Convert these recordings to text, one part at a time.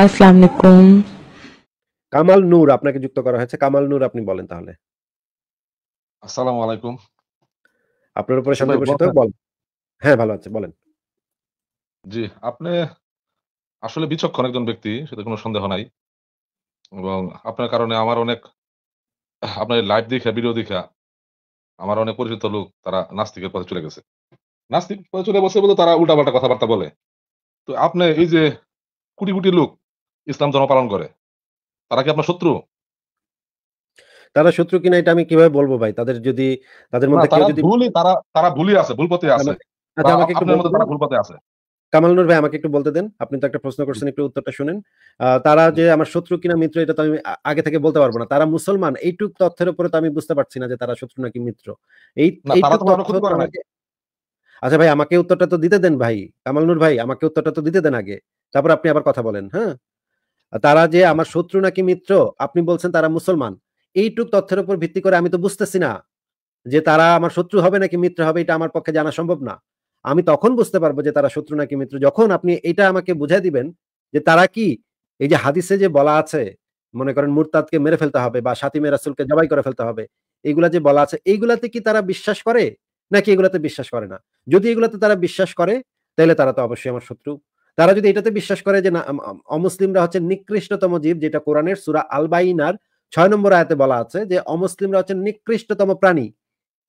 আসসালামু আলাইকুম কামাল নূর আপনাকে যুক্ত করা হয়েছে কামাল নূর আপনি বলেন তাহলে আসসালামু আলাইকুম আপনার উপরে বলেন হ্যাঁ ভালো আছে বলেন জি আপনি আসলে বিচক্ষণ একজন ব্যক্তি সেটা কোনো সন্দেহ নাই এবং আপনার কারণে আমার অনেক আপনার লাইভ দেখা ভিডিও দেখা আমার অনেক পরিচিত লোক তারা নাস্তিকের পথে চলে গেছে নাস্তিক পথে চলে বসে বলতে তারা পাল্টা কথাবার্তা বলে তো আপনি এই যে কোটি কোটি লোক ইসলাম ধর্ম পালন করে তারা কি আপনার শত্রু তারা শত্রু কিনা এটা আমি কিভাবে বলবো ভাই তাদের যদি তাদের মধ্যে কেউ যদি ভুলই তারা তারা ভুলই আছে ভুল পথে আছে আমাকে আচ্ছা, একটু তারা আছে কামাল নূর ভাই আমাকে একটু বলতে দেন আপনি তো একটা প্রশ্ন করছেন একটু উত্তরটা শুনেন তারা যে আমার শত্রু কিনা মিত্র এটা তো আমি আগে থেকে বলতে পারবো না তারা মুসলমান এইটুক তথ্যের উপরে তো আমি বুঝতে পারছি না যে তারা শত্রু নাকি মিত্র এই আচ্ছা ভাই আমাকে উত্তরটা তো দিতে দেন ভাই কামাল নূর ভাই আমাকে উত্তরটা তো দিতে দেন আগে তারপর আপনি আবার কথা বলেন হ্যাঁ তারা যে আমার শত্রু নাকি মিত্র আপনি বলছেন তারা মুসলমান এইটুক তথ্যের উপর ভিত্তি করে আমি তো বুঝতেছি না যে তারা আমার শত্রু হবে নাকি মিত্র হবে এটা আমার পক্ষে জানা সম্ভব না আমি তখন বুঝতে পারবো যে তারা শত্রু নাকি মিত্র যখন আপনি এটা আমাকে বুঝাই দিবেন যে তারা কি এই যে হাদিসে যে বলা আছে মনে করেন মুরতাদকে মেরে ফেলতে হবে বা সাতিমে মেরাসুলকে জবাই করে ফেলতে হবে এইগুলা যে বলা আছে এইগুলাতে কি তারা বিশ্বাস করে নাকি এগুলাতে বিশ্বাস করে না যদি এগুলাতে তারা বিশ্বাস করে তাহলে তারা তো অবশ্যই আমার শত্রু তারা যদি এটাতে বিশ্বাস করে যে না অমুসলিমরা হচ্ছে নিকৃষ্টতম জীব যেটা কোরআনের সুরা আলবাইনার ছয় নম্বর আয়াতে বলা আছে যে অমুসলিমরা হচ্ছে নিকৃষ্টতম প্রাণী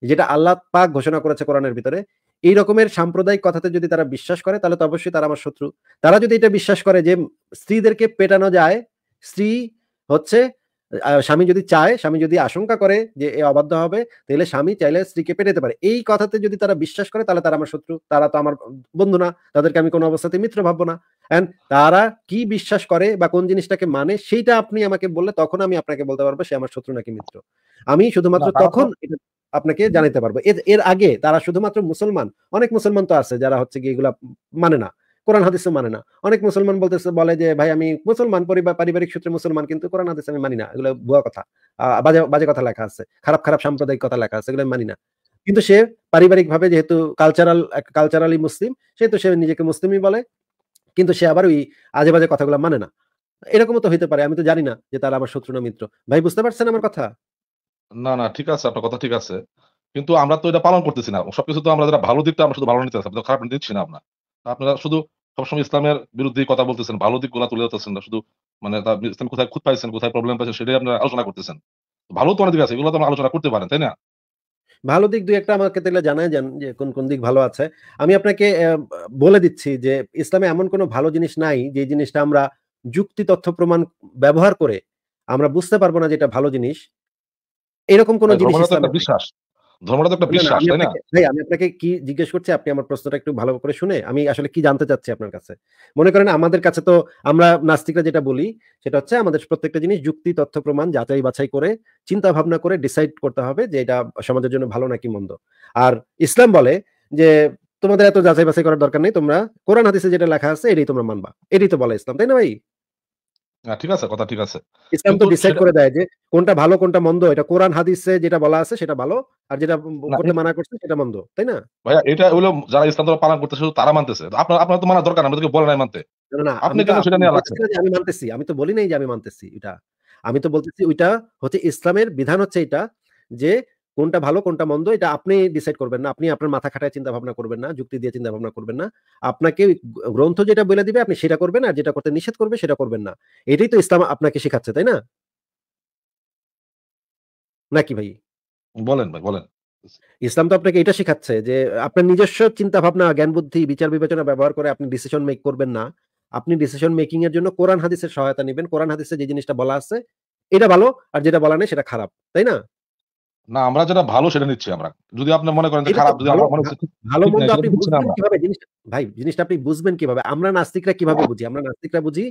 যেটা আল্লাহ পাক ঘোষণা করেছে কোরআনের ভিতরে এই রকমের সাম্প্রদায়িক কথাতে যদি তারা বিশ্বাস করে তাহলে তো অবশ্যই তারা আমার শত্রু তারা যদি এটা বিশ্বাস করে যে স্ত্রীদেরকে পেটানো যায় স্ত্রী হচ্ছে স্বামী যদি চায় স্বামী যদি আশঙ্কা করে যে এ অবাধ্য হবে তাহলে স্বামী চাইলে স্ত্রীকে পেটাতে পারে এই কথাতে যদি তারা বিশ্বাস করে তাহলে তারা আমার শত্রু তারা তো আমার বন্ধু না তাদেরকে আমি কোনো অবস্থাতে মিত্র ভাববো না অ্যান্ড তারা কি বিশ্বাস করে বা কোন জিনিসটাকে মানে সেইটা আপনি আমাকে বললে তখন আমি আপনাকে বলতে পারবো সে আমার শত্রু নাকি মিত্র আমি শুধুমাত্র তখন আপনাকে জানাতে পারবো এর আগে তারা শুধুমাত্র মুসলমান অনেক মুসলমান তো আছে যারা হচ্ছে কি এগুলা মানে না কোরআন হাদিসও মানে না অনেক মুসলমান বলতেছে বলে যে ভাই আমি মুসলমান পরিবার পারিবারিক সূত্রে মুসলমান কিন্তু কোরআন হাদিস আমি মানি না এগুলো ভুয়া কথা বাজে বাজে কথা লেখা আছে খারাপ খারাপ সাম্প্রদায়িক কথা লেখা আছে এগুলো মানি না কিন্তু সে পারিবারিক ভাবে যেহেতু কালচারাল কালচারালি মুসলিম সেহেতু সে নিজেকে মুসলিমই বলে কিন্তু সে আবার ওই আজে বাজে কথাগুলো মানে না এরকম তো হইতে পারে আমি তো জানি না যে তারা আমার শত্রু না মিত্র ভাই বুঝতে পারছেন আমার কথা না না ঠিক আছে আপনার কথা ঠিক আছে কিন্তু আমরা তো এটা পালন করতেছি না সবকিছু তো আমরা যারা ভালো দিকটা আমরা শুধু ভালো নিতে আসছি খারাপ নিচ্ছি না আপনার আপনারা শুধু সবসময় ইসলামের বিরুদ্ধে কথা বলতেছেন ভালো দিক গুলা তুলে ধরতেছেন না শুধু মানে ইসলাম কোথায় খুঁত পাইছেন কোথায় প্রবলেম পাইছেন সেটাই আপনারা আলোচনা করতেছেন ভালো তো অনেক আছে এগুলো তো আলোচনা করতে পারেন তাই না ভালো দিক দুই একটা আমাকে তাহলে জানাই যান যে কোন কোন দিক ভালো আছে আমি আপনাকে বলে দিচ্ছি যে ইসলামে এমন কোনো ভালো জিনিস নাই যে জিনিসটা আমরা যুক্তি তথ্য প্রমাণ ব্যবহার করে আমরা বুঝতে পারবো না যে এটা ভালো জিনিস এরকম কোন জিনিস বিশ্বাস ধর্মটা তো একটা বিশ্বাস তাই না ভাই আমি আপনাকে কি জিজ্ঞেস করছি আপনি আমার প্রশ্নটা একটু ভালো করে শুনে আমি আসলে কি জানতে চাচ্ছি আপনার কাছে মনে করেন আমাদের কাছে তো আমরা নাস্তিকরা যেটা বলি সেটা হচ্ছে আমাদের প্রত্যেকটা জিনিস যুক্তি তথ্য প্রমাণ যাচাই বাছাই করে চিন্তা ভাবনা করে ডিসাইড করতে হবে যে এটা সমাজের জন্য ভালো নাকি মন্দ আর ইসলাম বলে যে তোমাদের এত যাচাই বাছাই করার দরকার নেই তোমরা কোরআন হাদিসে যেটা লেখা আছে এটাই তোমরা মানবা এটাই তো বলে ইসলাম তাই না ভাই হ্যাঁ, ঠিক আছে কথা ঠিক আছে ইসলাম তো ডিসাইড করে দেয় যে কোনটা ভালো কোনটা মন্দ এটা কোরআন হাদিসে যেটা বলা আছে সেটা ভালো আর যেটা করতে মানা করছে সেটা মন্দ তাই না ভাইয়া এটা হলো যারা ইসলাম ধর্ম পালন করতেছে শুধু তারা মানতেছে আপনার আপনার তো মানা দরকার আমাদেরকে বলে নাই মানতে না আপনি কেন সেটা নিয়ে লাগছে আমি মানতেছি আমি তো বলি নাই যে আমি মানতেছি এটা আমি তো বলতেছি ওইটা হচ্ছে ইসলামের বিধান হচ্ছে এটা যে কোনটা ভালো কোনটা মন্দ এটা আপনি ডিসাইড করবেন না আপনি আপনার মাথা খাটায় চিন্তা ভাবনা করবেন না যুক্তি দিয়ে চিন্তা ভাবনা করবেন না আপনাকে গ্রন্থ যেটা বলে দিবে আপনি সেটা করবেন আর যেটা করতে নিষেধ করবে সেটা করবেন না এটাই তো ইসলাম আপনাকে শেখাচ্ছে তাই না নাকি ভাই বলেন ভাই বলেন ইসলাম তো আপনাকে এটা শেখাচ্ছে যে আপনার নিজস্ব চিন্তা ভাবনা জ্ঞান বুদ্ধি বিচার বিবেচনা ব্যবহার করে আপনি ডিসিশন মেক করবেন না আপনি ডিসিশন মেকিং এর জন্য কোরআন হাদিসের সহায়তা নেবেন কোরআন হাদিসে যে জিনিসটা বলা আছে এটা ভালো আর যেটা বলা নেই সেটা খারাপ তাই না না আমরা যেটা ভালো সেটা নিচ্ছি আমরা যদি আপনি মনে করেন যে খারাপ যদি আমরা মনে করি ভালো মন্দ আপনি বুঝবেন কিভাবে জিনিসটা ভাই জিনিসটা আপনি বুঝবেন কিভাবে আমরা নাস্তিকরা কিভাবে বুঝি আমরা নাস্তিকরা বুঝি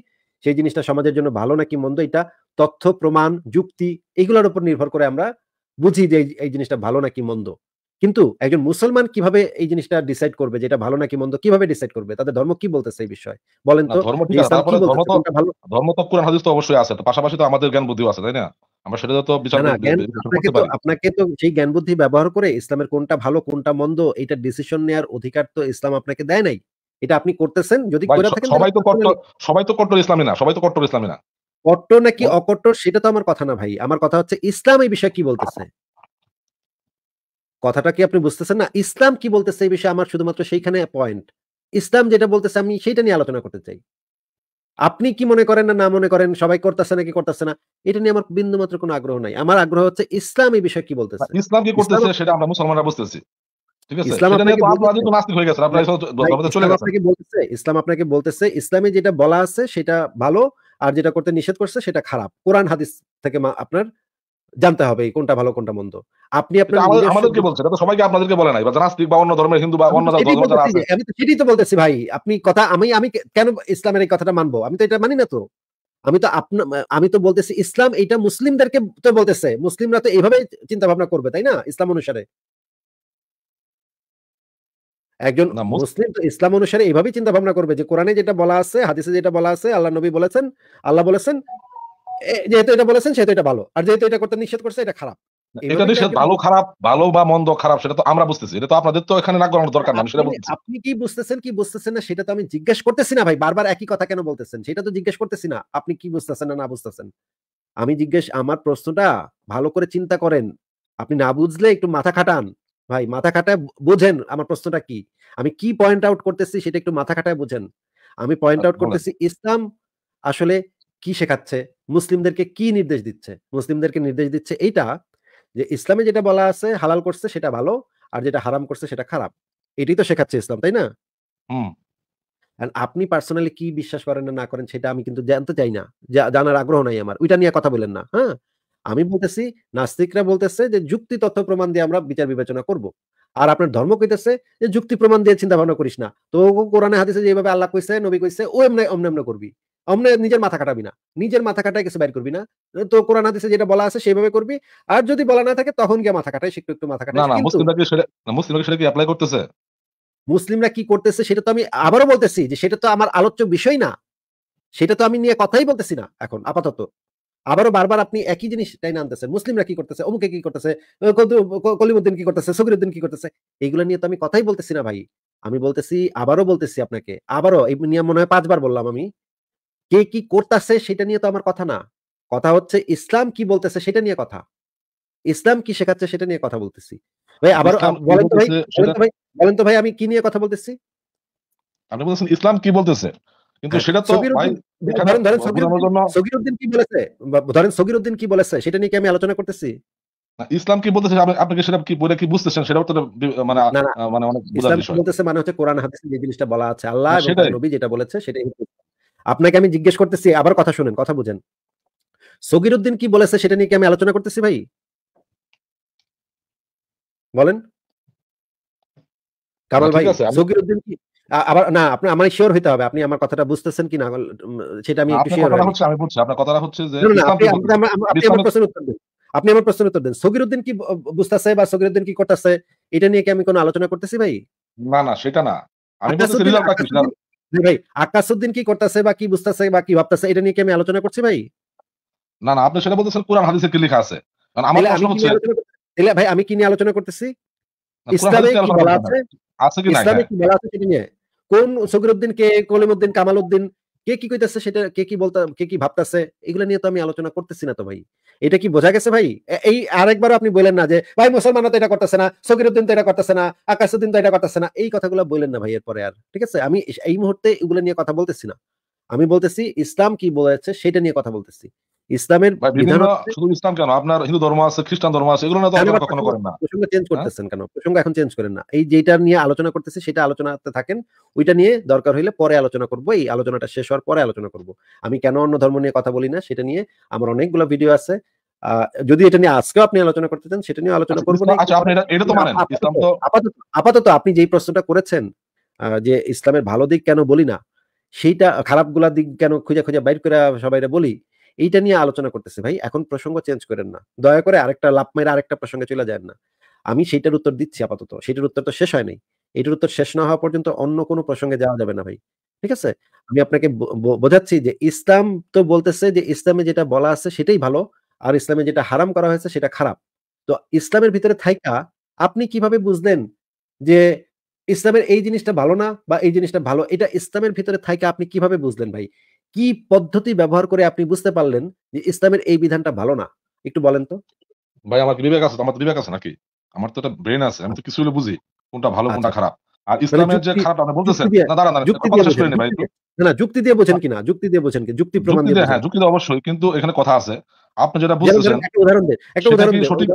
সেই জিনিসটা সমাজের জন্য ভালো নাকি মন্দ এটা তথ্য প্রমাণ যুক্তি এগুলোর উপর নির্ভর করে আমরা বুঝি যে এই জিনিসটা ভালো নাকি মন্দ কিন্তু একজন মুসলমান কিভাবে এই জিনিসটা ডিসাইড করবে যেটা ভালো নাকি মন্দ কিভাবে ডিসাইড করবে তাদের ধর্ম কি বলতেছে এই বিষয়ে বলেন তো ধর্ম তো কোরআন হাদিস তো অবশ্যই আছে তো পাশাপাশি তো আমাদের জ্ঞান বুদ্ধিও আছে তাই না আমরা সেটা তো বিচার আপনাকে তো সেই জ্ঞান বুদ্ধি ব্যবহার করে ইসলামের কোনটা ভালো কোনটা মন্দ এটা ডিসিশন নেয়ার অধিকার তো ইসলাম আপনাকে দেয় নাই এটা আপনি করতেছেন যদি সবাই তো কট্টর সবাই তো কট্টর ইসলামী না সবাই তো কট্টর ইসলামী না কট্টর নাকি অকট্টর সেটা তো আমার কথা না ভাই আমার কথা হচ্ছে ইসলাম এই বিষয়ে কি বলতেছে কথাটা কি আপনি বুঝতেছেন না ইসলাম কি বলতেছে এই বিষয়ে আমার শুধুমাত্র সেইখানে পয়েন্ট ইসলাম যেটা বলতেছে আমি সেইটা নিয়ে আলোচনা করতে চাই আপনি কি মনে করেন না না মনে করেন সবাই করতেছে নাকি করতেছে না এটা নিয়ে আমার বিন্দু মাত্র কোনো আগ্রহ নাই আমার আগ্রহ হচ্ছে ইসলাম এই বিষয়ে কি বলতেছে হ্যাঁ, ইসলাম কি করতেছে সেটা আমরা মুসলমানরা বুঝতেছি ইসলাম আপনাকে বলতেছে ইসলামে যেটা বলা আছে সেটা ভালো আর যেটা করতে নিষেধ করছে সেটা খারাপ কোরআন হাদিস থেকে আপনার জানতে হবে কোনটা ভালো কোনটা মন্দ আপনি আমাদেরকে বলছেন সবাইকে আপনাদেরকে বলে নাই বা বা অন্য ধর্মের হিন্দু বা অন্য আমি তো সেটাই তো বলতেছি ভাই আপনি কথা আমি আমি কেন ইসলামের এই কথাটা মানবো আমি তো এটা মানি না তো আমি তো আপনার আমি তো বলতেছি ইসলাম এটা মুসলিমদেরকে তো বলতেছে মুসলিমরা তো এইভাবে চিন্তা ভাবনা করবে তাই না ইসলাম অনুসারে একজন মুসলিম তো ইসলাম অনুসারে এইভাবেই চিন্তা ভাবনা করবে যে কোরআনে যেটা বলা আছে হাদিসে যেটা বলা আছে আল্লাহ নবী বলেছেন আল্লাহ বলেছেন যেহেতু এটা বলেছেন সেহেতু এটা ভালো আর যেহেতু এটা করতে নিষেধ করছে এটা খারাপ এটা নিষেধ ভালো খারাপ ভালো বা মন্দ খারাপ সেটা তো আমরা বুঝতেছি এটা তো আপনাদের তো এখানে না করানোর দরকার না সেটা আপনি কি বুঝতেছেন কি বুঝতেছেন না সেটা তো আমি জিজ্ঞেস করতেছি না ভাই বারবার একই কথা কেন বলতেছেন সেটা তো জিজ্ঞেস করতেছি না আপনি কি বুঝতেছেন না না বুঝতেছেন আমি জিজ্ঞেস আমার প্রশ্নটা ভালো করে চিন্তা করেন আপনি না বুঝলে একটু মাথা খাটান ভাই মাথা খাটায় বোঝেন আমার প্রশ্নটা কি আমি কি পয়েন্ট আউট করতেছি সেটা একটু মাথা খাটায় বোঝেন আমি পয়েন্ট আচ্ছা, আউট করতেছি ইসলাম আসলে কি শেখাচ্ছে মুসলিমদেরকে কি নির্দেশ দিচ্ছে মুসলিমদেরকে নির্দেশ দিচ্ছে এইটা যে ইসলামে যেটা বলা আছে হালাল করছে সেটা ভালো আর যেটা হারাম করছে সেটা খারাপ এটাই তো শেখাচ্ছে ইসলাম তাই না আপনি পার্সোনালি কি বিশ্বাস করেন না করেন সেটা আমি কিন্তু জানতে চাই না জানার আগ্রহ নাই আমার ওইটা নিয়ে কথা বলেন না হ্যাঁ আমি বলতেছি নাস্তিকরা বলতেছে যে যুক্তি তথ্য প্রমাণ দিয়ে আমরা বিচার বিবেচনা করব আর আপনার ধর্ম কইতেছে যে যুক্তি প্রমাণ দিয়ে চিন্তা ভাবনা করিস না তো কোরআনে হাদিসে যেভাবে আল্লাহ কইছে নবী কইছে ও এমনি অমনে করবি আমরা নিজের মাথা কাটাবি না নিজের মাথা কাটাই কিছু বাইর করবি না তো কোরআন হাদিসে যেটা বলা আছে সেভাবে করবি আর যদি বলা না থাকে তখন গিয়ে মাথা কাটাই একটু একটু মাথা কাটায় না মুসলিমরা কি মুসলিমরা সেটা কি অ্যাপ্লাই করতেছে মুসলিমরা কি করতেছে সেটা তো আমি আবারও বলতেছি যে সেটা তো আমার আলোচ্য বিষয় না সেটা তো আমি নিয়ে কথাই বলতেছি না এখন আপাতত আবারও বারবার আপনি একই জিনিস টাইনে আনতেছেন মুসলিমরা কি করতেছে অমুকে কি করতেছে কলিমুদ্দিন কি করতেছে সকিরুদ্দিন কি করতেছে এইগুলো নিয়ে তো আমি কথাই বলতেছি না ভাই আমি বলতেছি আবারও বলতেছি আপনাকে আবারও এই নিয়ে মনে হয় পাঁচবার বললাম আমি কে কি করতেছে সেটা নিয়ে তো আমার কথা না কথা হচ্ছে ইসলাম কি বলতেছে সেটা নিয়ে কথা ইসলাম কি শেখাচ্ছে সেটা নিয়ে কথা বলতেছি ভাই আবার বলেন তো ভাই বলেন তো ভাই আমি কি নিয়ে কথা বলতেছি আপনি বলছেন ইসলাম কি বলতেছে কিন্তু হ্যাঁ, সেটা তো ধরেন ধরেন সগিরউদ্দিন কি বলেছে ধরেন সগিরউদ্দিন কি বলেছে সেটা নিয়ে কি আমি আলোচনা করতেছি ইসলাম কি বলতেছে আপনাকে সেটা কি বলে কি বুঝতেছেন সেটা তো মানে মানে অনেক বুঝার বিষয় বলতেছে মানে হচ্ছে কোরআন হাদিসে যে জিনিসটা বলা আছে আল্লাহ হ্যাঁ, এবং নবী যেটা বলেছে সেটাই হচ্ছে আপনাকে আমি জিজ্ঞেস করতেছি আবার কথা শুনেন কথা বুঝেন সগির উদ্দিন কি বলেছে সেটা নিয়ে কি আমি আলোচনা করতেছি ভাই বলেন কামাল আচ্ছা, ভাই সগির উদ্দিন কি আবার না আপনি আমার শিওর হইতে হবে আপনি আমার কথাটা বুঝতেছেন কি না সেটা আমি একটু শিওর হচ্ছি আমি বলছি আপনার কথাটা হচ্ছে যে আপনি আমার প্রশ্নের উত্তর দিন আপনি আমার প্রশ্নের উত্তর দেন সগির উদ্দিন কি বুঝতেছে বা সগির উদ্দিন কি করতেছে এটা নিয়ে কি আমি কোনো আলোচনা করতেছি ভাই না না সেটা না আমি বলছি রিজাল্টটা কি ভাই আকাশউদ্দিন কি করতেছে বা কি বুঝতেছে বা কি ভাবতেছে এটা নিয়ে কি আমি আলোচনা করছি ভাই না না আপনি সেটা বলতেছেন কোরআন হাদিসে কি লেখা আছে কারণ আমার প্রশ্ন হচ্ছে এলে ভাই আমি কি নিয়ে আলোচনা করতেছি ইসলামে কি বলা আছে আছে কি না ইসলামে কি বলা আছে কি নিয়ে কোন সগিরউদ্দিন কে কলিমউদ্দিন কামালউদ্দিন কে কি কইতেছে সেটা কে কি বলতা কে কি ভাবতেছে এগুলো নিয়ে তো আমি আলোচনা করতেছি না তো ভাই এটা কি বোঝা গেছে ভাই এই আরেকবার আপনি বলেন না যে ভাই মুসলমান তো এটা করতেছে না উদ্দিন তো এটা করতেছে না আকাশ উদ্দিন তো এটা করতেছে না এই কথাগুলো বলেন না ভাই এরপরে আর ঠিক আছে আমি এই মুহূর্তে এগুলো নিয়ে কথা বলতেছি না আমি বলতেছি ইসলাম কি বলেছে সেটা নিয়ে কথা বলতেছি ইসলামের শুধু ইসলাম কেন আপনার হিন্দু ধর্ম আছে খ্রিস্টান ধর্ম আছে এগুলো হ্যাঁ, না কখনো করেন না প্রসঙ্গ চেঞ্জ হ্যাঁ? করতেছেন কেন প্রসঙ্গ এখন চেঞ্জ করেন না এই যেটা নিয়ে আলোচনা করতেছে সেটা আলোচনাতে থাকেন ওইটা নিয়ে দরকার হইলে পরে আলোচনা করব এই আলোচনাটা শেষ হওয়ার পরে আলোচনা করব আমি কেন অন্য ধর্ম নিয়ে কথা বলি না সেটা নিয়ে আমার অনেকগুলো ভিডিও আছে যদি এটা নিয়ে আজকেও আপনি আলোচনা করতে চান সেটা নিয়ে আলোচনা আচ্ছা, করবো আচ্ছা, আপাতত আপনি যেই প্রশ্নটা করেছেন যে ইসলামের ভালো দিক কেন বলি না সেইটা খারাপ গুলা দিক কেন খুঁজে খুঁজে বাইর করে সবাইরা বলি এইটা নিয়ে আলোচনা করতেছে ভাই এখন প্রসঙ্গ চেঞ্জ করেন না দয়া করে আরেকটা লাভ মেরে আরেকটা প্রসঙ্গে চলে যান না আমি সেটার উত্তর দিচ্ছি আপাতত সেটার উত্তর তো শেষ হয় নাই এটার উত্তর শেষ না হওয়া পর্যন্ত অন্য কোনো প্রসঙ্গে যাওয়া যাবে না ভাই ঠিক আছে আমি আপনাকে বোঝাচ্ছি যে ইসলাম তো বলতেছে যে ইসলামে যেটা বলা আছে সেটাই ভালো আর ইসলামে যেটা হারাম করা হয়েছে সেটা খারাপ তো ইসলামের ভিতরে থাইকা আপনি কিভাবে বুঝলেন যে ইসলামের এই জিনিসটা ভালো না বা এই জিনিসটা ভালো এটা ইসলামের ভিতরে থাইকা আপনি কিভাবে বুঝলেন ভাই কি পদ্ধতি ব্যবহার করে আপনি বুঝতে পারলেন যে ইসলামের এই বিধানটা ভালো না একটু বলেন তো ভাই আমার বিবেক আছে আমার বিবেক আছে নাকি আমার তো একটা ব্রেন আছে আমি তো কিছু হলে বুঝি কোনটা ভালো কোনটা আচ্ছা। খারাপ আর ইসলামের যে খারাপ আপনি বলতেছেন না দাঁড়া যুক্তি দিয়ে দাঁড়ান ভাই না না যুক্তি দিয়ে বোঝেন কিনা যুক্তি দিয়ে বোঝেন কি যুক্তি প্রমাণ দিয়ে হ্যাঁ যুক্তি অবশ্যই কিন্তু এখানে কথা আছে আপনি যেটা বুঝতেছেন একটা উদাহরণ দেন একটা উদাহরণ দেন সঠিক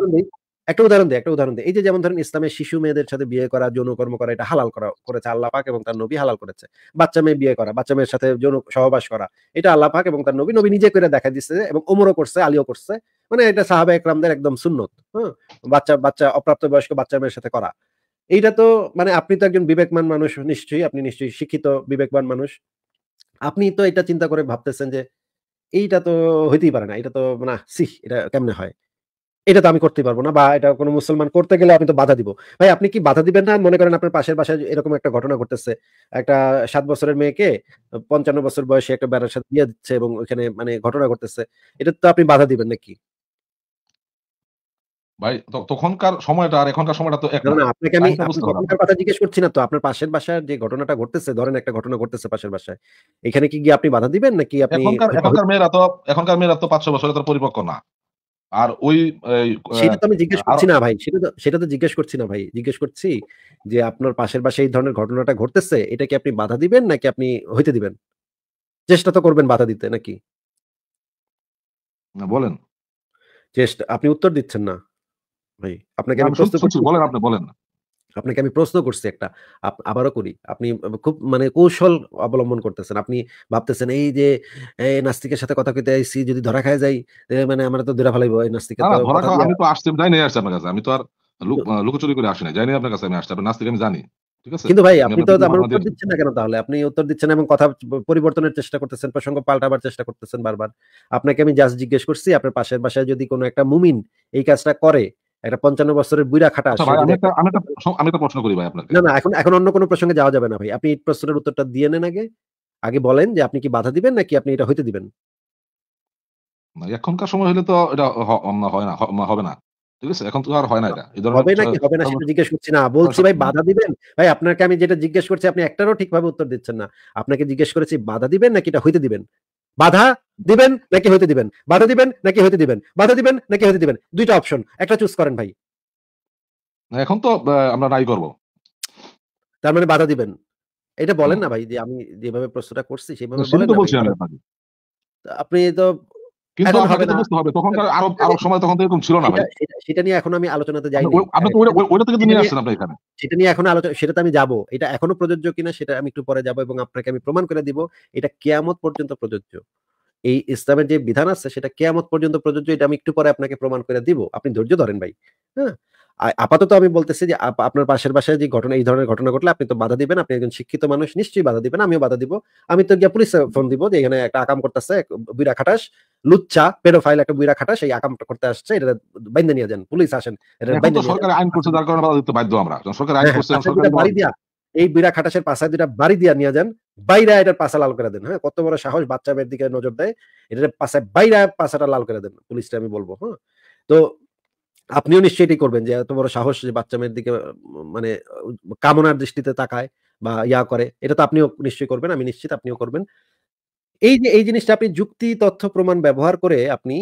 একটা উদাহরণ দেয় একটা উদাহরণ দেয় এই যে যেমন ধরেন ইসলামের শিশু মেয়েদের সাথে বিয়ে করা যৌন কর্ম করা এটা হালাল করা করেছে আল্লাহ পাক এবং তার নবী হালাল করেছে বাচ্চা মেয়ে বিয়ে করা বাচ্চা মেয়ের সাথে যৌন সহবাস করা এটা আল্লাহ পাক এবং তার নবী নবী নিজে করে দেখা দিচ্ছে এবং ওমরও করছে আলিও করছে মানে এটা সাহাবে একরামদের একদম সুন্নত হ্যাঁ বাচ্চা বাচ্চা অপ্রাপ্ত বয়স্ক বাচ্চা মেয়ের সাথে করা এইটা তো মানে আপনি তো একজন বিবেকমান মানুষ নিশ্চয়ই আপনি নিশ্চয়ই শিক্ষিত বিবেকমান মানুষ আপনি তো এটা চিন্তা করে ভাবতেছেন যে এইটা তো হইতেই পারে না এটা তো না মানে সি এটা কেমনে হয় এটা তো আমি করতে পারবো না বা এটা কোনো মুসলমান করতে গেলে আমি তো বাধা দিব ভাই আপনি কি বাধা দিবেন না মনে করেন আপনার পাশের বাসায় এরকম একটা ঘটনা ঘটতেছে একটা সাত বছরের মেয়েকে পঞ্চান্ন বছর বয়সে একটা বেড়ার সাথে দিয়ে দিচ্ছে এবং ওখানে মানে ঘটনা ঘটতেছে এটা তো আপনি বাধা দিবেন নাকি ভাই তখনকার সময়টা আর এখনকার সময়টা তো আপনাকে আমি কথা জিজ্ঞেস করছি না তো আপনার পাশের বাসায় যে ঘটনাটা ঘটতেছে ধরেন একটা ঘটনা ঘটতেছে পাশের বাসায় এখানে কি গিয়ে আপনি বাধা দিবেন নাকি আপনি এখনকার মেয়েরা তো এখনকার মেয়েরা তো পাঁচশো বছরের পরিপক্ক না আর ওই সেটা তো আমি জিজ্ঞেস করছি না ভাই সেটা তো সেটা তো জিজ্ঞেস করছি না ভাই জিজ্ঞেস করছি যে আপনার পাশের পাশে এই ধরনের ঘটনাটা ঘটতেছে এটা কি আপনি বাধা দিবেন নাকি আপনি হইতে দিবেন চেষ্টা তো করবেন বাধা দিতে নাকি না বলেন চেষ্টা আপনি উত্তর দিচ্ছেন না ভাই আপনাকে আমি প্রশ্ন করছি বলেন আপনি বলেন না আপনাকে আমি প্রশ্ন করছি একটা আবারও করি আপনি খুব মানে কৌশল অবলম্বন করতেছেন আপনি ভাবতেছেন এই যে নাস্তিকের সাথে কথা কইতে আইসি যদি ধরা খায় যাই মানে আমরা তো ধরা ফেলাইবো এই নাস্তিকের আমি তো আসতে যাই আসছে আপনার কাছে আমি তো আর লুকোচুরি করে আসি না জানি আপনার কাছে আমি আসছি আপনার নাস্তিক আমি জানি কিন্তু ভাই আপনি তো আমার উত্তর দিচ্ছেন না কেন তাহলে আপনি উত্তর দিচ্ছেন এবং কথা পরিবর্তনের চেষ্টা করতেছেন প্রসঙ্গ পাল্টাবার চেষ্টা করতেছেন বারবার আপনাকে আমি জাস্ট জিজ্ঞেস করছি আপনার পাশের বাসায় যদি কোনো একটা মুমিন এই কাজটা করে একটা পঞ্চান্ন বছরের বুড়া খাটা আচ্ছা, আপনাকে না না এখন এখন অন্য কোনো প্রসঙ্গে যাওয়া যাবে না ভাই আপনি প্রশ্নের উত্তরটা দিয়ে নেন আগে আগে বলেন যে আপনি কি বাধা দিবেন নাকি আপনি এটা হইতে দিবেন এখনকার সময় হলে তো এটা হয় না হবে জিজ্ঞেস বাধা দিবেন ভাই আপনাকে আমি যেটা জিজ্ঞেস করছি আপনি একটারও ঠিকভাবে উত্তর দিচ্ছেন না আপনাকে জিজ্ঞেস করেছি বাধা দিবেন নাকি এটা হইতে দিবেন বাধা দিবেন নাকি হইতে দিবেন বাধা দিবেন নাকি হইতে দিবেন বাধা দিবেন নাকি হইতে দিবেন দুইটা অপশন একটা চুজ করেন ভাই এখন তো আমরা নাই করব তার মানে বাধা দিবেন এটা বলেন না ভাই যে আমি যেভাবে প্রশ্নটা করছি সেভাবে বলেন আপনি তো কিন্তু বুঝতে হবে তখনকার আরব আরব তখন তো এরকম ছিল না ভাই সেটা নিয়ে এখন আমি আলোচনাতে যাই আপনি তো থেকে নিয়ে আসছেন আপনি এখানে সেটা নিয়ে এখন আলোচনা সেটাতে আমি যাব এটা এখনো প্রযোজ্য কিনা সেটা আমি একটু পরে যাব এবং আপনাকে আমি প্রমাণ করে দিব এটা কিয়ামত পর্যন্ত প্রযোজ্য এই ইসলামের যে বিধান আছে সেটা কেয়ামত পর্যন্ত প্রযোজ্য এটা আমি একটু পরে আপনাকে প্রমাণ করে দিব আপনি ধৈর্য ধরেন ভাই হ্যাঁ আপাতত আমি বলতেছি যে আপনার পাশের বাসায় যে ঘটনা এই ধরনের ঘটনা ঘটলে আপনি তো বাধা দিবেন আপনি একজন শিক্ষিত মানুষ নিশ্চয়ই বাধা দিবেন আমিও বাধা দিব আমি তো গিয়ে পুলিশে ফোন দিব যে এখানে একটা আকাম করতেছে বুড়া খাটাস লুচ্চা পেডোফাইল একটা বুড়া খাটাস এই আকাম করতে আসছে এটা বাইন্দে নিয়ে যান পুলিশ আসেন বাধ্য আমরা হ্যাঁ, এই বিড়া খাটাসের পাশায় দুটা বাড়ি দিয়া নিয়ে যান বাইরা এটার পাশা লাল করে দেন হ্যাঁ কত বড় সাহস বাচ্চা মেয়ের দিকে নজর দেয় এটার পাশায় বাইরে পাশাটা লাল করে দেন পুলিশটা আমি বলবো হ্যাঁ তো আপনিও নিশ্চয়ই এটি করবেন যে এত বড় সাহস যে বাচ্চা মেয়ের দিকে মানে কামনার দৃষ্টিতে তাকায় বা ইয়া করে এটা তো আপনিও নিশ্চয়ই করবেন আমি নিশ্চিত আপনিও করবেন এই যে এই জিনিসটা আপনি যুক্তি তথ্য প্রমাণ ব্যবহার করে আপনি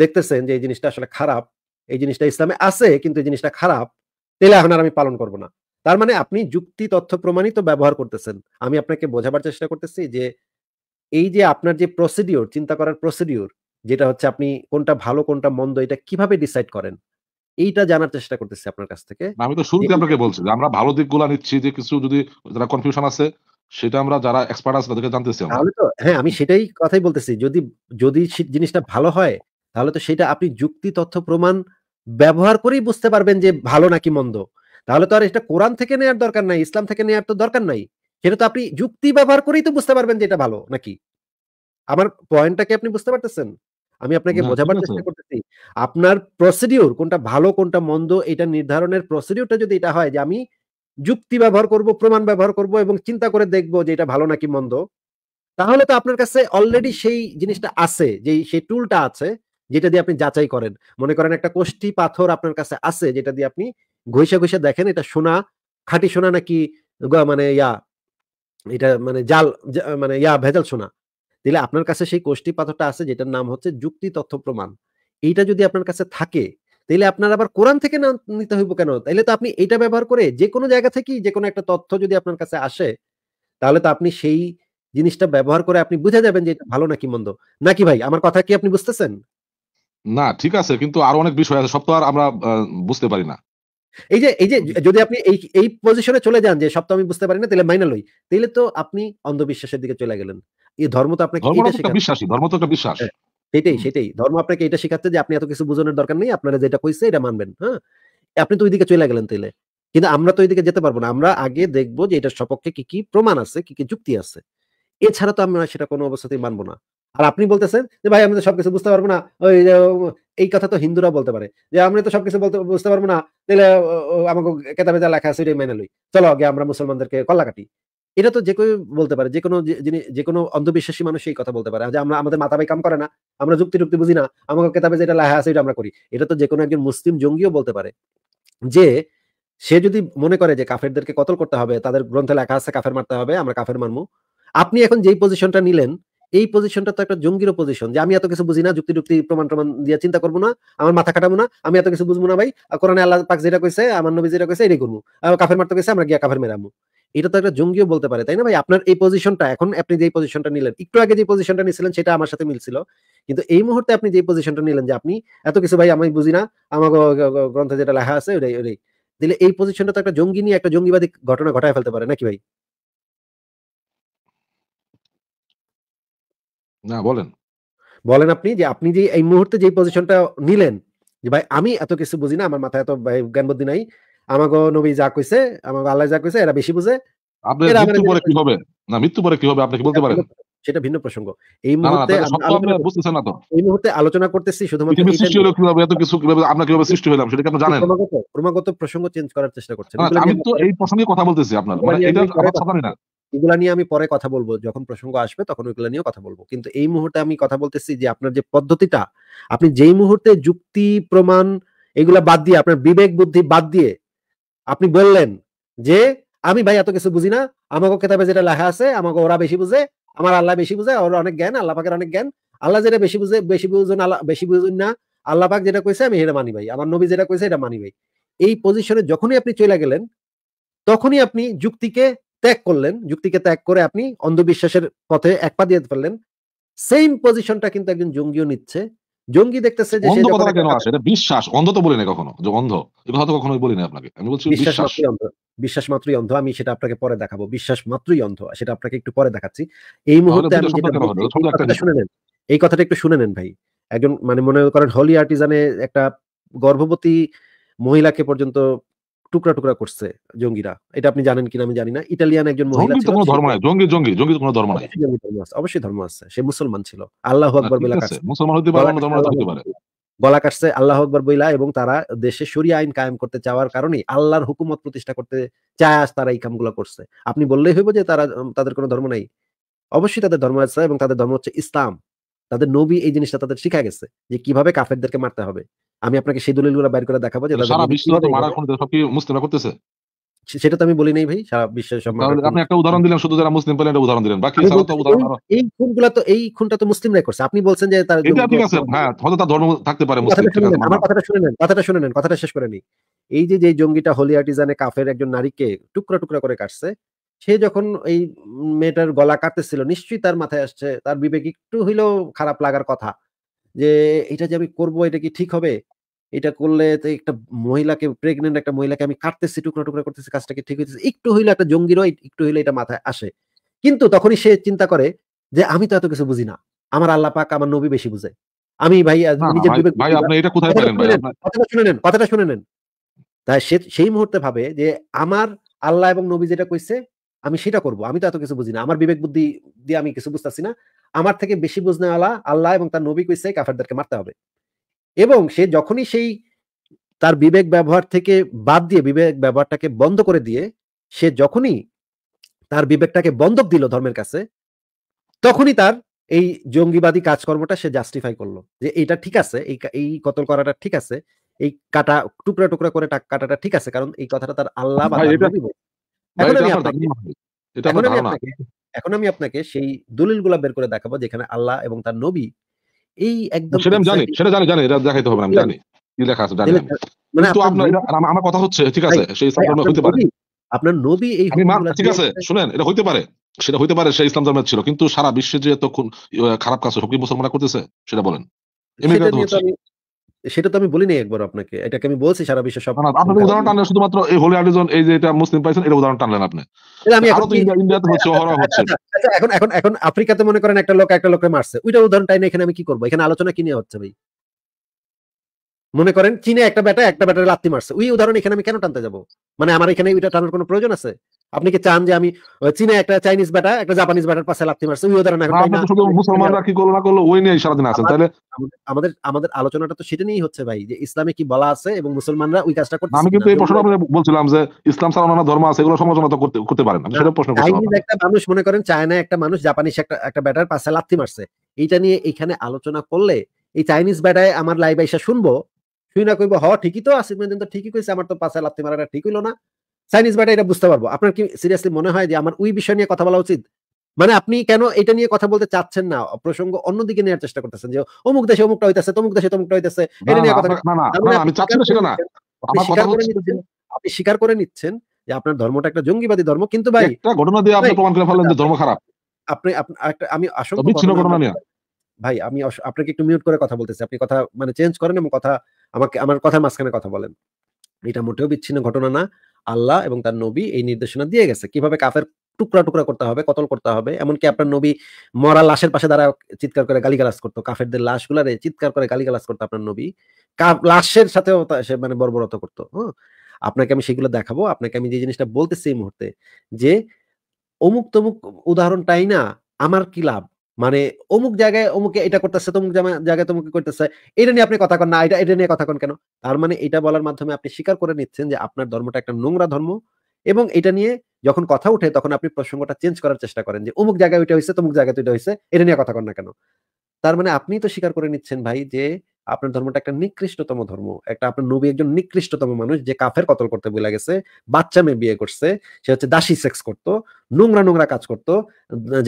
দেখতেছেন যে এই জিনিসটা আসলে খারাপ এই জিনিসটা ইসলামে আছে কিন্তু এই জিনিসটা খারাপ তাহলে এখন আর আমি পালন করব না তার মানে আপনি যুক্তি তথ্য প্রমাণিত ব্যবহার করতেছেন আমি আপনাকে বোঝাবার চেষ্টা করতেছি যে এই যে আপনার যে প্রসিডিওর চিন্তা করার প্রসিডিওর যেটা হচ্ছে আপনি কোনটা ভালো কোনটা মন্দ এটা কিভাবে ডিসাইড করেন এইটা জানার চেষ্টা করতেছি আপনার কাছ থেকে আমি তো শুরুতে আপনাকে বলছি যে আমরা ভালো দিকগুলো নিচ্ছি যে কিছু যদি যারা কনফিউশন আছে সেটা আমরা যারা এক্সপার্ট আছে তাদেরকে জানতেছি তাহলে তো হ্যাঁ আমি সেটাই কথাই বলতেছি যদি যদি জিনিসটা ভালো হয় তাহলে তো সেটা আপনি যুক্তি তথ্য প্রমাণ ব্যবহার করেই বুঝতে পারবেন যে ভালো নাকি মন্দ তাহলে তো আর এটা কোরআন থেকে নেওয়ার দরকার নাই ইসলাম থেকে নেওয়ার তো দরকার নাই সেটা তো আপনি যুক্তি ব্যবহার করেই তো বুঝতে পারবেন যে এটা ভালো নাকি আমার পয়েন্টটাকে আপনি বুঝতে পারতেছেন আমি আপনাকে বোঝাবার চেষ্টা করতেছি আপনার প্রসিডিউর কোনটা ভালো কোনটা মন্দ এটা নির্ধারণের প্রসিডিউরটা যদি এটা হয় যে আমি যুক্তি ব্যবহার করব প্রমাণ ব্যবহার করব এবং চিন্তা করে দেখব যে এটা ভালো নাকি মন্দ তাহলে তো আপনার কাছে অলরেডি সেই জিনিসটা আছে যে সেই টুলটা আছে যেটা দিয়ে আপনি যাচাই করেন মনে করেন একটা কোষ্ঠী পাথর আপনার কাছে আছে যেটা দিয়ে আপনি ঘষে ঘষে দেখেন এটা সোনা খাঁটি সোনা নাকি মানে ইয়া এটা মানে জাল মানে ইয়া ভেজাল সোনা তাহলে আপনার কাছে সেই কোষ্টি পাথরটা আছে যেটার নাম হচ্ছে যুক্তি তথ্য প্রমাণ এইটা যদি আপনার কাছে থাকে তাহলে আপনার আবার কোরআন থেকে না নিতে হইব কেন তাহলে তো আপনি এটা ব্যবহার করে যে কোনো জায়গা থেকেই যে কোনো একটা তথ্য যদি আপনার কাছে আসে তাহলে তো আপনি সেই জিনিসটা ব্যবহার করে আপনি বুঝে যাবেন যে এটা ভালো নাকি মন্দ নাকি ভাই আমার কথা কি আপনি বুঝতেছেন না ঠিক আছে কিন্তু আরো অনেক বিষয় আছে সব তো আর আমরা বুঝতে পারি না এই যে এই যে যদি আপনি এই এই পজিশনে চলে যান যে সব তো আমি বুঝতে পারি না তাহলে মাইনালই তাহলে তো আপনি অন্ধবিশ্বাসের দিকে চলে গেলেন এই ধর্ম তো আপনাকে এটা মানে শেখাচ্ছে বিশ্বাসী ধর্ম তো একটা বিশ্বাস হ্যাঁ, সেটাই সেটাই ধর্ম আপনাকে এটা শেখাচ্ছে যে আপনি এত কিছু বোঝানোর দরকার নেই আপনারা যেটা কইছে এটা মানবেন হ্যাঁ আপনি তো ওইদিকে চলে গেলেন তাইলে কিন্তু আমরা তো ওইদিকে যেতে পারবো না আমরা আগে দেখবো যে এটার সপক্ষে কি কি প্রমাণ আছে কি কি যুক্তি আছে এছাড়া তো আমরা সেটা কোনো অবস্থাতেই মানবো না আর আপনি বলতেছেন যে ভাই আমি তো সবকিছু বুঝতে পারবো না ওই এই কথা তো হিন্দুরা বলতে পারে যে আমরা তো সবকিছু বলতে বুঝতে পারবো না তাহলে আমাকে কেতাবে যা লেখা আছে এটাই মেনে লই চলো আগে আমরা মুসলমানদেরকে কল্লা কাটি এটা তো যে কেউ বলতে পারে যে কোনো যিনি যে কোনো অন্ধবিশ্বাসী মানুষ এই কথা বলতে পারে যে আমরা আমাদের মাথা ভাই কাম করে না আমরা যুক্তি টুক্তি বুঝি না আমাকে কেতাবে যে এটা লাহা আছে এটা আমরা করি এটা তো যে কোনো একজন মুসলিম জঙ্গিও বলতে পারে যে সে যদি মনে করে যে কাফেরদেরকে কতল করতে হবে তাদের গ্রন্থে লেখা আছে কাফের মারতে হবে আমরা কাফের মানবো আপনি এখন যেই পজিশনটা নিলেন এই পজিশনটা তো একটা জঙ্গির পজিশন যে আমি এত কিছু বুঝি না যুক্তি যুক্তি প্রমাণ প্রমাণ দিয়ে চিন্তা করবো না আমার মাথা কাটাবো না আমি এত কিছু বুঝবো না ভাই কোরআন আল্লাহ পাক যেটা কইছে আমার নবী যেটা কইছে এটাই করবো কাফের মারতে কেছে আমরা গিয়া কাফের মেরামো এটা তো একটা জঙ্গিও বলতে পারে তাই না ভাই আপনার এই পজিশনটা এখন আপনি যে পজিশনটা নিলেন একটু আগে যে পজিশনটা নিয়েছিলেন সেটা আমার সাথে মিলছিল কিন্তু এই মুহূর্তে আপনি যে পজিশনটা নিলেন যে আপনি এত কিছু ভাই আমি বুঝি না আমার গ্রন্থে যেটা লেখা আছে ওই ওই দিলে এই পজিশনটা তো একটা জঙ্গি নিয়ে একটা জঙ্গিবাদী ঘটনা ঘটায় ফেলতে পারে নাকি ভাই না বলেন বলেন আপনি যে আপনি যে এই মুহূর্তে যে পজিশনটা নিলেন যে ভাই আমি এত কিছু বুঝি না আমার মাথায় এত জ্ঞান বুদ্ধি নাই আমাগো নবী যা কইছে আমাগো আল্লাহ যা কইছে এরা বেশি বুঝে মৃত্যু সেটা ভিন্ন প্রসঙ্গ এই মুহূর্তে আলোচনা করতেছি আমি কথা বলতেছি আপনার মানে এগুলা নিয়ে আমি পরে কথা বলবো যখন প্রসঙ্গ আসবে তখন ওইগুলা নিয়েও কথা বলবো কিন্তু এই মুহূর্তে আমি কথা বলতেছি যে আপনার যে পদ্ধতিটা আপনি যেই মুহূর্তে যুক্তি প্রমাণ এগুলা বাদ দিয়ে আপনার বিবেক বুদ্ধি বাদ দিয়ে আপনি বললেন যে আমি ভাই এত কিছু বুঝি না আমাকে কেতাবে যেটা লেখা আছে আমাকে ওরা বেশি বুঝে আমার আল্লাহ বেশি বুঝে ওর অনেক জ্ঞান আল্লাহ পাকের অনেক জ্ঞান আল্লাহ যেটা বেশি বুঝে বেশি বুঝুন আল্লাহ বেশি বুঝুন না আল্লাহ পাক যেটা কইছে আমি সেটা মানি ভাই আমার নবী যেটা কইছে এটা মানি ভাই এই পজিশনে যখনই আপনি চলে গেলেন তখনই আপনি যুক্তিকে ত্যাগ করলেন যুক্তিকে ত্যাগ করে আপনি অন্ধবিশ্বাসের পথে এক পা দিয়ে ফেললেন সেম পজিশনটা কিন্তু একজন জঙ্গিও নিচ্ছে জঙ্গি দেখতেছে যে সে যখন কেন আসে এটা বিশ্বাস অন্ধ তো বলি কখনো যে অন্ধ এই কথা তো কখনো বলি আপনাকে আমি বলছি বিশ্বাস মাত্রই অন্ধ বিশ্বাস মাত্রই অন্ধ আমি সেটা আপনাকে পরে দেখাবো বিশ্বাস মাত্রই অন্ধ সেটা আপনাকে একটু পরে দেখাচ্ছি এই মুহূর্তে আমি যেটা শুনে নেন এই কথাটা একটু শুনে নেন ভাই একজন মানে মনে করেন হলি আর্টিজানে একটা গর্ভবতী মহিলাকে পর্যন্ত টুকরা টুকরা করছে জঙ্গিরা এটা আপনি জানেন কিনা আমি জানি না ইটালিয়ান একজন মহিলা ছিল ধর্ম নাই জঙ্গি জঙ্গি জঙ্গি কোনো ধর্ম নাই ধর্ম আছে অবশ্যই ধর্ম আছে সে মুসলমান ছিল আল্লাহু আকবার বলে কাটছে মুসলমান হতে পারে না ধর্ম হতে পারে গলা কাটছে আল্লাহ আকবর বইলা এবং তারা দেশে সরিয়ে আইন কায়েম করতে চাওয়ার কারণে আল্লাহর হুকুমত প্রতিষ্ঠা করতে চায় আজ তারা এই কামগুলো করছে আপনি বললেই হইব যে তারা তাদের কোনো ধর্ম নাই অবশ্যই তাদের ধর্ম আছে এবং তাদের ধর্ম হচ্ছে ইসলাম তাদের নবী এই জিনিসটা তাদের শিখা গেছে যে কিভাবে কাফেরদেরকে মারতে হবে আমি আপনাকে সেই দলিলগুলো বাইর করে দেখাবো যে সারা বিশ্ব তো সব কি করতেছে সেটা তো আমি বলি নাই ভাই সারা বিশ্বের আপনি একটা উদাহরণ দিলেন শুধু যারা মুসলিম পেলেন উদাহরণ দিলেন বাকি সারা তো উদাহরণ এই খুনগুলো তো এই খুনটা তো মুসলিমরাই করছে আপনি বলছেন যে তার এটা ঠিক আছে হ্যাঁ হয়তো তার ধর্ম থাকতে পারে মুসলিম আমার কথাটা শুনে নেন কথাটা শুনে নেন কথাটা শেষ করে নি এই যে যে জঙ্গিটা হোলি আর্টিজানে কাফের একজন নারীকে টুকরা টুকরা করে কাটছে সে যখন এই মেয়েটার গলা কাটতেছিল নিশ্চয়ই তার মাথায় আসছে তার বিবেক একটু হইলেও খারাপ লাগার কথা যে এটা যে আমি করব এটা কি ঠিক হবে এটা করলে একটা মহিলাকে প্রেগনেন্ট একটা মহিলাকে আমি কাটতেছি টুকরা টুকরা করতেছি কাজটাকে ঠিক হইতেছে একটু হইলে একটা জঙ্গিরও একটু হইলে এটা মাথায় আসে কিন্তু তখনই সে চিন্তা করে যে আমি তো এত কিছু বুঝি না আমার আল্লাহ পাক আমার নবী বেশি বুঝে আমি ভাই নিজের বিবেক ভাই আপনি এটা কোথায় পেলেন ভাই কথাটা শুনে নেন কথাটা শুনে নেন তাই সে সেই মুহূর্তে ভাবে যে আমার আল্লাহ এবং নবী যেটা কইছে আমি সেটা করব আমি তো এত কিছু বুঝি না আমার বিবেক বুদ্ধি দিয়ে আমি কিছু বুঝতেছি না আমার থেকে বেশি বুঝনেওয়ালা আল্লাহ এবং তার নবী কইসে কাফেরদেরকে মারতে হবে এবং সে যখনই সেই তার বিবেক ব্যবহার থেকে বাদ দিয়ে বিবেক ব্যবহারটাকে বন্ধ করে দিয়ে সে যখনই তার বিবেকটাকে বন্ধক দিল ধর্মের কাছে তখনই তার এই জঙ্গিবাদী কাজকর্মটা সে জাস্টিফাই করলো যে এটা ঠিক আছে এই এই কতল করাটা ঠিক আছে এই কাটা টুকরা টুকরা করে কাটাটা ঠিক আছে কারণ এই কথাটা তার আল্লাহ এখন আমি আপনাকে সেই দলিলগুলা বের করে দেখাবো যেখানে আল্লাহ এবং তার নবী এই একদম সেটা জানি সেটা জানি জানি এটা দেখাইতে হবে আমি জানি কি লেখা আছে জানি মানে কিন্তু আপনার আমার কথা হচ্ছে ঠিক আছে সেই ইসলাম হতে পারে আপনার নবী এই ঠিক আছে শুনেন এটা হইতে পারে সেটা হইতে পারে সে ইসলাম ধর্মের ছিল কিন্তু সারা বিশ্বে যে তখন ইয়ে, খারাপ কাজ হকি মুসলমানরা করতেছে সেটা বলেন সেটা তো আমি বলিনি একবার আপনাকে এটাকে আমি বলছি সারা বিশ্ব সব আপনাদের উদাহরণ টানলেন শুধুমাত্র এই হোলি আর্টিজন এই যে এটা মুসলিম পাইছেন এটা উদাহরণ টানলেন আপনি আমি এখন ইন্ডিয়াতে হচ্ছে আচ্ছা, হরা আচ্ছা, হচ্ছে আচ্ছা, এখন এখন এখন আফ্রিকাতে মনে করেন একটা লোক একটা লোককে মারছে ওইটা উদাহরণ টাইনে এখানে আমি কি করব এখানে আলোচনা কি নিয়ে হচ্ছে ভাই মনে করেন চীনে একটা ব্যাটা একটা ব্যাটারে লাত্তি মারছে ওই উদাহরণ এখানে আমি কেন টানতে যাব মানে আমার এখানে ওইটা টানার কোনো প্রয়োজন আছে আপনি কি চান যে আমি চীনে একটা চাইনিজ ব্যাটা একটা জাপানিজ ব্যাটার পাশে লাগতে পারছে ওই উদাহরণ মুসলমানরা কি করলো না করলো ওই নিয়ে সারাদিন আছেন তাহলে আমাদের আমাদের আলোচনাটা তো সেটা নিয়েই হচ্ছে ভাই যে ইসলামে কি বলা আছে এবং মুসলমানরা ওই কাজটা করছে আমি কিন্তু এই প্রশ্নটা আপনাকে বলছিলাম যে ইসলাম সারা নানা ধর্ম আছে এগুলো সমালোচনা তো করতে করতে পারেন সেটা প্রশ্ন চাইনিজ একটা মানুষ মনে করেন চায়না একটা মানুষ জাপানিজ একটা একটা ব্যাটার পাশে লাগতে পারছে এইটা নিয়ে এখানে আলোচনা করলে এই চাইনিজ ব্যাটায় আমার লাইভ আইসা শুনবো শুই কইবো হ ঠিকই তো আসিফ মেদিন তো ঠিকই কইছে আমার তো পাশে লাগতে মারাটা ঠিক হইলো না চাইনিজ ভাইটা এটা বুঝতে পারবো আপনার কি সিরিয়াসলি মনে হয় যে আমার ওই বিষয় নিয়ে কথা বলা উচিত মানে আপনি কেন এটা নিয়ে কথা বলতে চাচ্ছেন না প্রসঙ্গ অন্যদিকে নেওয়ার চেষ্টা করতেছেন যে অমুক দেশে অমুকটা হইতেছে তমুক দেশে তমুকটা হইতেছে এটা নিয়ে কথা মানে আপনি স্বীকার করে নিচ্ছেন যে আপনার ধর্মটা একটা জঙ্গিবাদী ধর্ম কিন্তু ভাই একটা ঘটনা দিয়ে আপনি প্রমাণ করে ফেললেন যে ধর্ম খারাপ আপনি আমি বিচ্ছিন্ন ঘটনা নিয়ে ভাই আমি আপনাকে একটু মিউট করে কথা বলতেছি আপনি কথা মানে চেঞ্জ করেন এবং কথা আমাকে আমার কথার মাঝখানে কথা বলেন এটা মোটেও বিচ্ছিন্ন ঘটনা না আল্লাহ এবং তার নবী এই নির্দেশনা দিয়ে গেছে কিভাবে কাফের টুকরা টুকরা করতে হবে কতল করতে হবে এমনকি আপনার নবী মরা লাশের পাশে দ্বারা চিৎকার করে গালিগালাস করতো কাফেরদের লাশগুলারে চিৎকার করে গালিগালাস করতো আপনার নবী লাশের সাথেও সে মানে বর্বরত করতো হ্যাঁ আপনাকে আমি সেগুলো দেখাবো আপনাকে আমি যে জিনিসটা বলতেছি এই মুহূর্তে যে অমুক তমুক উদাহরণটাই না আমার কি লাভ মানে অমুক জায়গায় অমুকে এটা করতেছে তমুক জায়গায় তোমাকে করতেছে এটা নিয়ে আপনি কথা কন না এটা এটা নিয়ে কথা কন কেন তার মানে এটা বলার মাধ্যমে আপনি স্বীকার করে নিচ্ছেন যে আপনার ধর্মটা একটা নোংরা ধর্ম এবং এটা নিয়ে যখন কথা উঠে তখন আপনি প্রসঙ্গটা চেঞ্জ করার চেষ্টা করেন যে অমুক জায়গায় ওইটা হয়েছে তমুক জায়গায় তো এটা হয়েছে এটা নিয়ে কথা কন না কেন তার মানে আপনি তো স্বীকার করে নিচ্ছেন ভাই যে আপনার ধর্মটা একটা নিকৃষ্টতম ধর্ম একটা আপনার নবী একজন নিকৃষ্টতম মানুষ যে কাফের কতল করতে বলে গেছে বাচ্চা মেয়ে বিয়ে করছে সে হচ্ছে দাসী সেক্স করতো নোংরা নোংরা কাজ করতো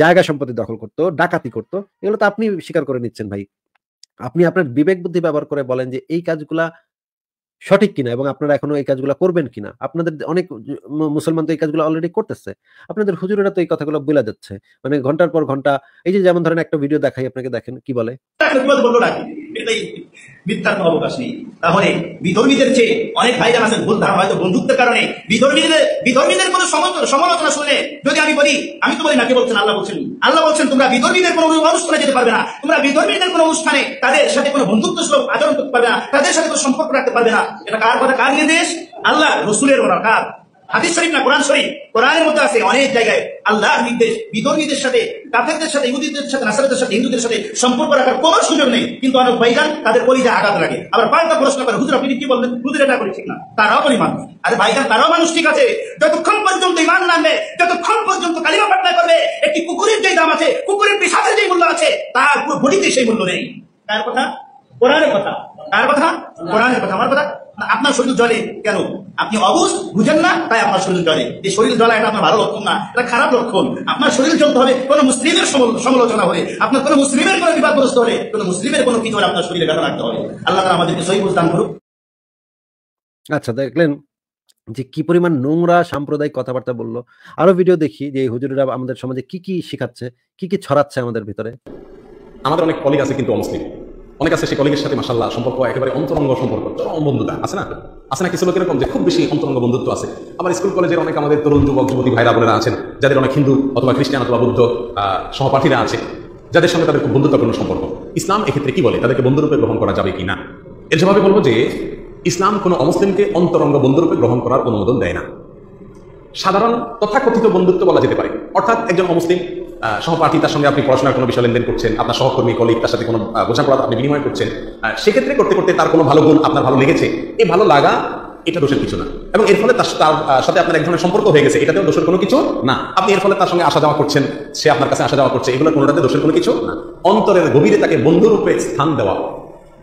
জায়গা সম্পত্তি দখল করতো ডাকাতি করতো এগুলো তো আপনি স্বীকার করে নিচ্ছেন ভাই আপনি আপনার বিবেক বুদ্ধি ব্যবহার করে বলেন যে এই কাজগুলা সঠিক কিনা এবং আপনারা এখনো এই কাজগুলো করবেন কিনা আপনাদের অনেক মুসলমান তো এই কাজগুলো অলরেডি করতেছে আপনাদের হুজুরেরা তো এই কথাগুলো বলে যাচ্ছে মানে ঘন্টার পর ঘন্টা এই যে যেমন ধরেন একটা ভিডিও দেখাই আপনাকে দেখেন কি বলে হ্যাঁ, মিথ্যার কোনো অবকাশ নেই তাহলে বিধর্মীদের চেয়ে অনেক ভাইজান আছেন ভুল ধারণা হয়তো বন্ধুত্বের কারণে বিধর্মীদের বিধর্মীদের কোনো সমালোচনা শুনে যদি আমি বলি আমি তো বলি না নাকি বলছেন আল্লাহ বলছেন আল্লাহ বলছেন তোমরা বিধর্মীদের কোনো অনুষ্ঠানে যেতে পারবে না তোমরা বিধর্মীদের কোনো অনুষ্ঠানে তাদের সাথে কোনো বন্ধুত্ব সুলভ আচরণ করতে পারবে না তাদের সাথে কোনো সম্পর্ক রাখতে পারবে না এটা কার কথা কার নির্দেশ আল্লাহ রসুলের ওরা কার হাদিস শরীফ না কোরআন শরীফ কোরআনের মধ্যে আছে অনেক জায়গায় আল্লাহর নির্দেশ বিধর্মীদের সাথে কাফেরদের সাথে ইহুদিদের সাথে নাসারদের সাথে হিন্দুদের সাথে সম্পর্ক রাখার কোনো সুযোগ নেই কিন্তু অনেক বৈজান তাদের কলিজা আঘাত লাগে আবার পাল্টা প্রশ্ন করে হুজুর আপনি কি বলবেন হুজুর এটা করে ঠিক না তারাও বলি মানুষ আরে বাইজান তারাও মানুষ ঠিক আছে যতক্ষণ পর্যন্ত ইমান নামবে যতক্ষণ পর্যন্ত কালিমা পাটনা করবে একটি কুকুরের যে দাম আছে কুকুরের পিসাদের যে মূল্য আছে তার পুরো ঘটিতে সেই মূল্য নেই তার কথা কোরআনের কথা তার কথা কোরআনের কথা আমার কথা আপনার শুধু জলে কেন আপনি অবুঝ বুঝেন না তাই আপনার শরীর জ্বলে এই শরীর জ্বলা এটা আপনার ভালো লক্ষণ না এটা খারাপ লক্ষণ আপনার শরীর জ্বলতে হবে কোনো মুসলিমের সমালোচনা হলে আপনার কোনো মুসলিমের কোনো বিপদগ্রস্ত হলে কোনো মুসলিমের কোনো কিছু হলে আপনার শরীরে ব্যথা রাখতে হবে আল্লাহ তালা আমাদেরকে সহি দান করুক আচ্ছা দেখলেন যে কি পরিমাণ নোংরা সাম্প্রদায়িক কথাবার্তা বললো আরো ভিডিও দেখি যে হুজুরেরা আমাদের সমাজে কি কি শিখাচ্ছে কি কি ছড়াচ্ছে আমাদের ভিতরে আমাদের অনেক কলিগ আছে কিন্তু অমুসলিম অনেক আছে সে কলিগের সাথে মাসাল্লাহ সম্পর্ক একেবারে অন্তরঙ্গ সম্পর্ক চরম বন্ধুতা আছে না আছে না কিছু লোক এরকম যে খুব বেশি অন্তরঙ্গ বন্ধুত্ব আছে আমার স্কুল কলেজের অনেক আমাদের তরুণ যুবক যুবতী ভাইরা বোনেরা আছেন যাদের অনেক হিন্দু অথবা খ্রিস্টান অথবা বৌদ্ধ সহপাঠীরা আছে যাদের সঙ্গে তাদের খুব বন্ধুত্বপূর্ণ সম্পর্ক ইসলাম এক্ষেত্রে কি বলে তাদেরকে বন্ধুরূপে গ্রহণ করা যাবে কি না এর জবাবে বলবো যে ইসলাম কোনো অমুসলিমকে অন্তরঙ্গ বন্ধুরূপে গ্রহণ করার অনুমোদন দেয় না সাধারণ তথাকথিত বন্ধুত্ব বলা যেতে পারে অর্থাৎ একজন অমুসলিম সহপাঠী তার সঙ্গে আপনি পড়াশোনার কোনো বিষয় লেনদেন করছেন আপনার সহকর্মী কলিগ তার সাথে কোনো বোঝাপড়া আপনি বিনিময় করছেন সেক্ষেত্রে করতে করতে তার কোনো ভালো গুণ আপনার ভালো লেগেছে এই ভালো লাগা এটা দোষের কিছু না এবং এর ফলে তার সাথে আপনার এক ধরনের সম্পর্ক হয়ে গেছে এটাতেও দোষের কোনো কিছু না আপনি এর ফলে তার সঙ্গে আসা যাওয়া করছেন সে আপনার কাছে আসা যাওয়া করছে এগুলো কোনোটাতে দোষের কোনো কিছু না অন্তরের গভীরে তাকে বন্ধুরূপে স্থান দেওয়া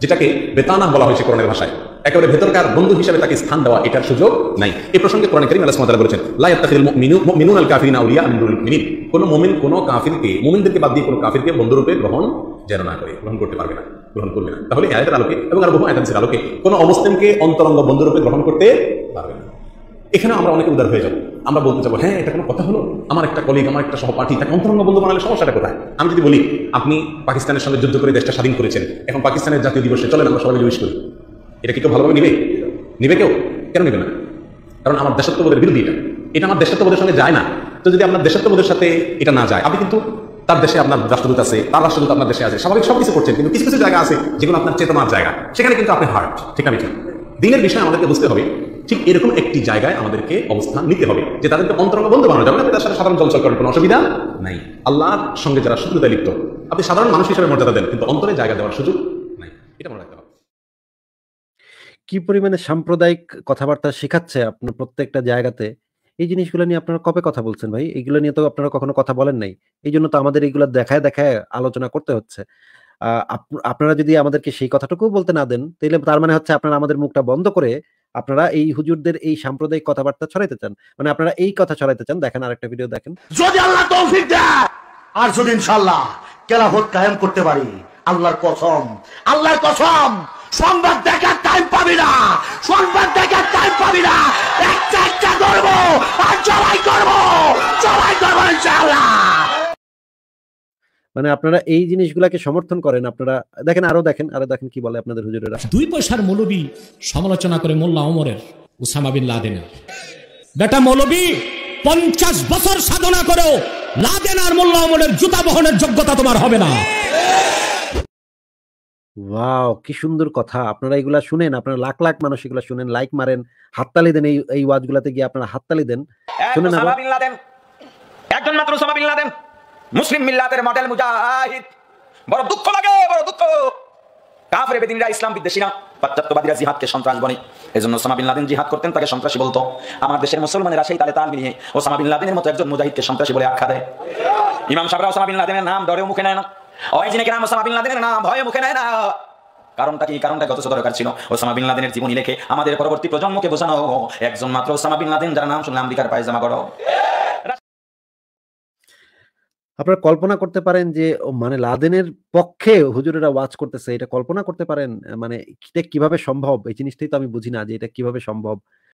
যেটাকে বেতানা বলা হয়েছে করণের ভাষায় একেবারে ভেতরকার বন্ধু হিসাবে তাকে স্থান দেওয়া এটার সুযোগ নাই এ প্রসঙ্গে কোরআন করিম আল্লাহ তাআলা বলেছেন লা ইয়াত্তাখিল মুমিনু মিনুন আল কাফিরিনা আউলিয়া মিনুল মুমিনিন কোন মুমিন কোন কাফিরকে মুমিনদেরকে বাদ দিয়ে কোন কাফিরকে বন্ধুরূপে গ্রহণ যেন না করে গ্রহণ করতে পারবে না গ্রহণ করবে না তাহলে আয়াতের আলোকে এবং আরো বহু আয়াতের আলোকে কোন অমুসলিমকে অন্তরঙ্গ বন্ধুরূপে গ্রহণ করতে পারবে না এখানে আমরা অনেকে উদার হয়ে যাব আমরা বলতে যাবো হ্যাঁ এটা কোনো কথা হলো আমার একটা কলিগ আমার একটা সহপাঠী তাকে অন্তরঙ্গ বন্ধু বানালে সমস্যাটা কোথায় আমি যদি বলি আপনি পাকিস্তানের সঙ্গে যুদ্ধ করে দেশটা স্বাধীন করেছেন এখন পাকিস্তানের জাতীয় দিবসে চলেন আমরা সবাই জিজ্ঞেস করি এটা কি কেউ ভালোভাবে নিবে নিবে কেউ কেন নেবে না কারণ আমার দেশত্ববোধের বিরোধী এটা এটা আমার দেশত্ববোধের সঙ্গে যায় না তো যদি আপনার দেশত্ববোধের সাথে এটা না যায় আপনি কিন্তু তার দেশে আপনার রাষ্ট্রদূত আছে তার রাষ্ট্রদূত আপনার দেশে আছে স্বাভাবিক সব কিছু করছেন কিন্তু কিছু কিছু জায়গা আছে যেগুলো আপনার চেতনার জায়গা সেখানে কিন্তু আপনি হার্ট ঠিক আমি ঠিক দিনের বিষয়ে আমাদেরকে বুঝতে হবে ঠিক এরকম একটি জায়গায় আমাদেরকে অবস্থান নিতে হবে যে তাদেরকে অন্তরঙ্গ বন্ধু বানানো যাবে না তাদের সাথে সাধারণ চঞ্চল করার কোনো অসুবিধা নাই আল্লাহর সঙ্গে যারা শত্রুতা লিপ্ত আপনি সাধারণ মানুষ হিসেবে মর্যাদা দেন কিন্তু অন্তরে জায়গা দেওয়ার সুযোগ নাই এটা মনে রাখতে কি পরিমাণে সাম্প্রদায়িক কথাবার্তা শেখাচ্ছে আপনার প্রত্যেকটা জায়গাতে এই জিনিসগুলো নিয়ে আপনারা কবে কথা বলছেন ভাই এগুলো নিয়ে তো আপনারা কখনো কথা বলেন নাই এই জন্য তো আমাদের এগুলো দেখায় দেখায় আলোচনা করতে হচ্ছে আপনারা যদি আমাদেরকে সেই কথাটুকু বলতে না দেন তাহলে তার মানে হচ্ছে আপনারা আমাদের মুখটা বন্ধ করে আপনারা এই হুজুরদের এই সাম্প্রদায়িক কথাবার্তা ছড়াইতে চান মানে আপনারা এই কথা ছড়াইতে চান দেখেন আরেকটা ভিডিও দেখেন যদি আল্লাহ তৌফিক দেয় আর যদি ইনশাআল্লাহ কেলাফত কায়েম করতে পারি আল্লাহর কসম আল্লাহর কসম সংবাদ দেখার টাইম পাবি না সংবাদ দেখার টাইম পাবি না একটা একটা করবো আর জবাই করবো জবাই করবো ইনশাআল্লাহ মানে আপনারা এই জিনিসগুলাকে সমর্থন করেন আপনারা দেখেন আরো দেখেন আরো দেখেন কি বলে আপনাদের হুজুরেরা দুই পয়সার মৌলবী সমালোচনা করে মোল্লা ওমরের উসামা বিন লাদেনের বেটা মৌলবী পঞ্চাশ বছর সাধনা করেও লাদেন আর মোল্লা ওমরের জুতা বহনের যোগ্যতা তোমার হবে না ওয়াও কি সুন্দর কথা আপনারা এগুলা শুনেন আপনারা লাখ লাখ মানুষ এগুলা শুনেন লাইক মারেন হাততালি দেন এই এই ওয়াজগুলাতে গিয়ে আপনারা হাততালি দেন শুনেন না বিন লাদেন একজন মাত্র ওসামা বিন লাদেন মুসলিম মিল্লাতের মডেল মুজাহিদ বড় দুঃখ লাগে বড় দুঃখ কাফের বেদিনরা ইসলাম বিদ্বেষী না পাশ্চাত্যবাদীরা জিহাদকে সন্ত্রাস বলে এই জন্য ওসামা বিন লাদেন জিহাদ করতেন তাকে সন্ত্রাসী বলতো আমার দেশের মুসলমানেরা সেই তালে তাল মিলিয়ে ওসামা বিন লাদেনের মতো একজন মুজাহিদকে সন্ত্রাসী বলে আখ্যা দেয় ইমাম সাবরা ওসামা বিন লাদেনের নাম ডরেও মুখে নেয় না কারণটা কি কারণটা গত দরকার ছিল ওসামা বিন জীবনী লেখে আমাদের পরবর্তী প্রজন্মকে বোঝানো একজন মাত্র ওসামা বিন লাদেন নাম শুনলে আমেরিকার আপনারা কল্পনা করতে পারেন যে মানে লাদেনের পক্ষে হুজুরেরা ওয়াজ করতেছে এটা কল্পনা করতে পারেন মানে এটা কিভাবে সম্ভব এই জিনিসটাই তো আমি বুঝি না যে এটা কিভাবে সম্ভব